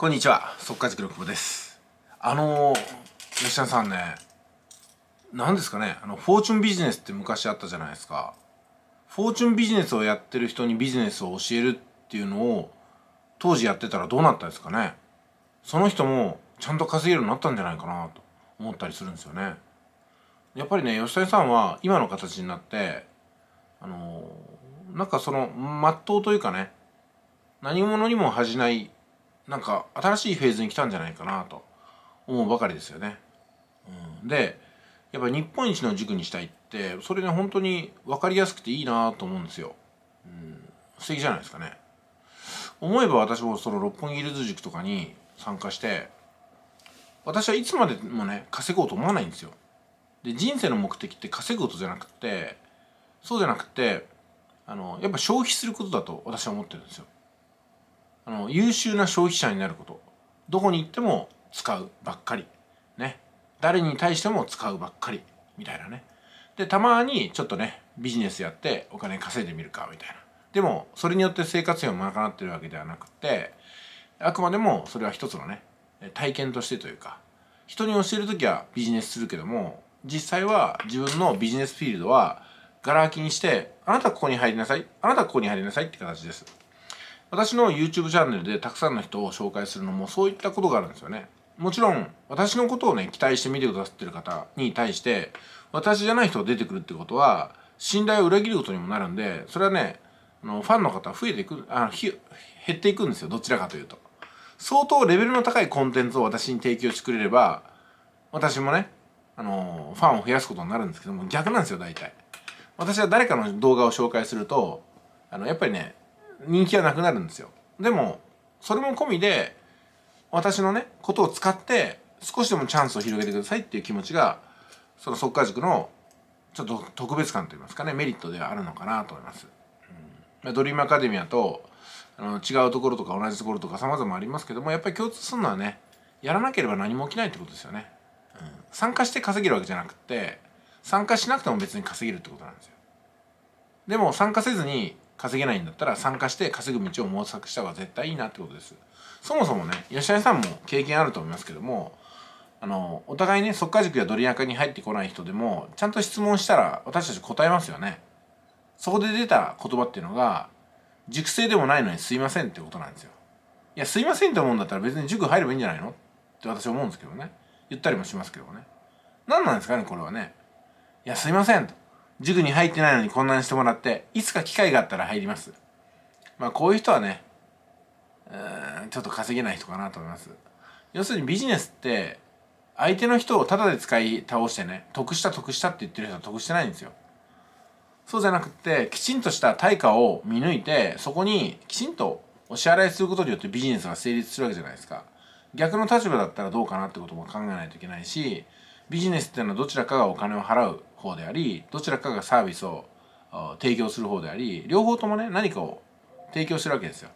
こんにちは、速稼塾の久保です。あのー、吉田さんね、何ですかね、あの、フォーチュンビジネスって昔あったじゃないですか。フォーチュンビジネスをやってる人にビジネスを教えるっていうのを、当時やってたらどうなったんですかね。その人も、ちゃんと稼げるようになったんじゃないかなと思ったりするんですよね。やっぱりね、吉谷さんは今の形になって、あのー、なんかその、まっとうというかね、何者にも恥じないなんか新しいフェーズに来たんじゃないかなと思うばかりですよね。うん、でやっぱ日本一の塾にしたいってそれね本当に分かりやすくていいなと思うんですよ。うん、素敵じゃないですかね。思えば私もその六本木ヒルズ塾とかに参加して私はいつまでもね稼ごうと思わないんですよ。で人生の目的って稼ぐことじゃなくてそうじゃなくてあのやっぱ消費することだと私は思ってるんですよ。あの優秀な消費者になることどこに行っても使うばっかりね誰に対しても使うばっかりみたいなねでたまにちょっとねビジネスやってお金稼いでみるかみたいなでもそれによって生活費を賄ってるわけではなくてあくまでもそれは一つのね体験としてというか人に教える時はビジネスするけども実際は自分のビジネスフィールドはガラ空きにしてあなたここに入りなさいあなたここに入りなさいって形です私の YouTube チャンネルでたくさんの人を紹介するのもそういったことがあるんですよね。もちろん私のことをね期待して見てくださってる方に対して私じゃない人が出てくるってことは信頼を裏切ることにもなるんでそれはねあのファンの方増えていくあの減っていくんですよどちらかというと相当レベルの高いコンテンツを私に提供してくれれば私もねあのファンを増やすことになるんですけども逆なんですよ大体私は誰かの動画を紹介するとあのやっぱりね人気はなくなるんですよでもそれも込みで私のねことを使って少しでもチャンスを広げてくださいっていう気持ちがその速化塾のちょっと特別感といいますかねメリットではあるのかなと思います、うん、ドリームアカデミアとあの違うところとか同じところとか様々ありますけどもやっぱり共通するのはねやらなければ何も起きないってことですよね、うん、参加して稼げるわけじゃなくて参加しなくても別に稼げるってことなんですよでも参加せずに稼げないんだったら参加して稼ぐ道を模索した方が絶対いいなってことですそもそもね吉谷さんも経験あると思いますけどもあのお互いね即家塾やドリアカに入ってこない人でもちゃんと質問したら私たち答えますよねそこで出た言葉っていうのが熟成でもないのにすいませんってことなんですよいやすいませんって思うんだったら別に塾入ればいいんじゃないのって私は思うんですけどね言ったりもしますけどね何なんですかねこれはねいやすいませんと塾に入ってないのにこんなにしてもらって、いつか機会があったら入ります。まあこういう人はね、うん、ちょっと稼げない人かなと思います。要するにビジネスって、相手の人をタダで使い倒してね、得した得したって言ってる人は得してないんですよ。そうじゃなくて、きちんとした対価を見抜いて、そこにきちんとお支払いすることによってビジネスが成立するわけじゃないですか。逆の立場だったらどうかなってことも考えないといけないし、ビジネスっていうのはどちらかがお金を払う方でありどちらかがサービスを提供する方であり両方ともね何かを提供してるわけですよ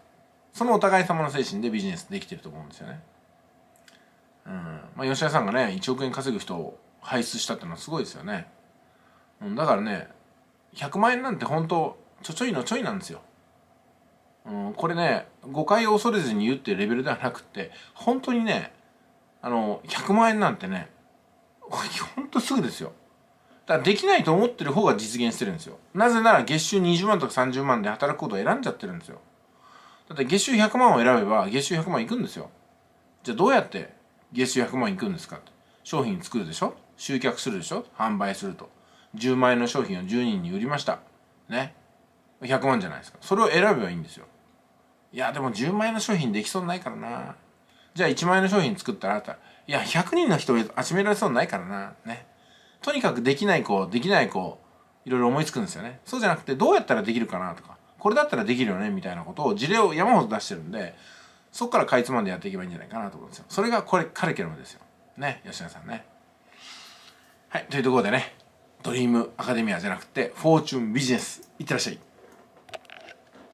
そのお互い様の精神でビジネスできてると思うんですよねうんまあ吉田さんがね1億円稼ぐ人を輩出したってのはすごいですよね、うん、だからね100万円なんて本当ちょちょいのちょいなんですよ、うん、これね誤解を恐れずに言うっていうレベルではなくって本当にねあの100万円なんてねほんとすぐですよだからできないと思ってる方が実現してるんですよなぜなら月収20万とか30万で働くことを選んじゃってるんですよだって月収100万を選べば月収100万いくんですよじゃあどうやって月収100万いくんですかって商品作るでしょ集客するでしょ販売すると10万円の商品を10人に売りましたね100万じゃないですかそれを選べばいいんですよいやでも10万円の商品できそうないからなじゃあ1万円の商品作ったらあったらいや100人の人を集められそうないからなねとにかくできない子できない子いろいろ思いつくんですよねそうじゃなくてどうやったらできるかなとかこれだったらできるよねみたいなことを事例を山ほど出してるんでそこからかいつまんでやっていけばいいんじゃないかなと思うんですよそれがこれカリキュラムですよね吉野さんねはいというところでねドリームアカデミアじゃなくてフォーチュンビジネスいってらっしゃい